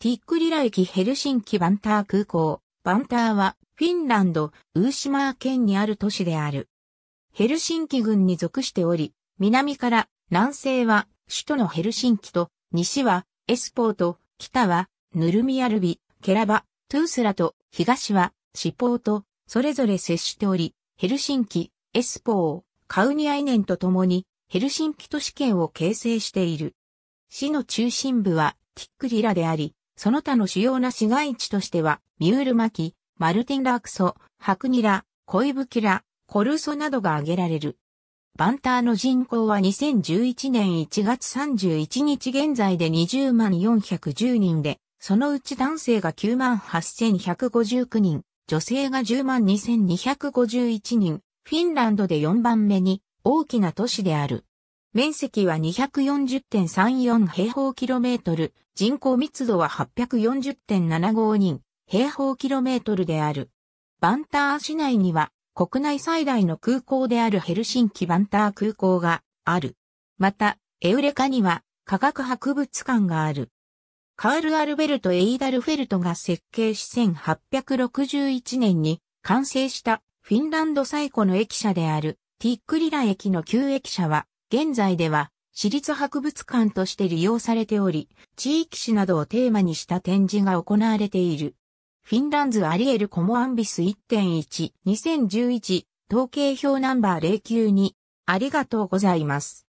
ティックリラ駅ヘルシンキバンター空港。バンターはフィンランド、ウーシマー県にある都市である。ヘルシンキ郡に属しており、南から南西は首都のヘルシンキと、西はエスポート、北はヌルミアルビ、ケラバ、トゥースラと、東はシポーと、それぞれ接しており、ヘルシンキ、エスポー、カウニアイネンとともに、ヘルシンキ都市圏を形成している。市の中心部はティックリラであり、その他の主要な市街地としては、ミュール巻、マルティン・ラクソ、ハクニラ、コイブキラ、コルソなどが挙げられる。バンターの人口は2011年1月31日現在で20万410人で、そのうち男性が9万8159人、女性が10万2251人、フィンランドで4番目に大きな都市である。面積は240.34平方キロメートル、人口密度は840.75人平方キロメートルである。バンター市内には国内最大の空港であるヘルシンキバンター空港がある。また、エウレカには科学博物館がある。カール・アルベルト・エイダルフェルトが設計し1861年に完成したフィンランド最古の駅舎であるティックリラ駅の旧駅舎は現在では、私立博物館として利用されており、地域史などをテーマにした展示が行われている。フィンランズアリエルコモアンビス1.1、2011、統計表ナンバー092、ありがとうございます。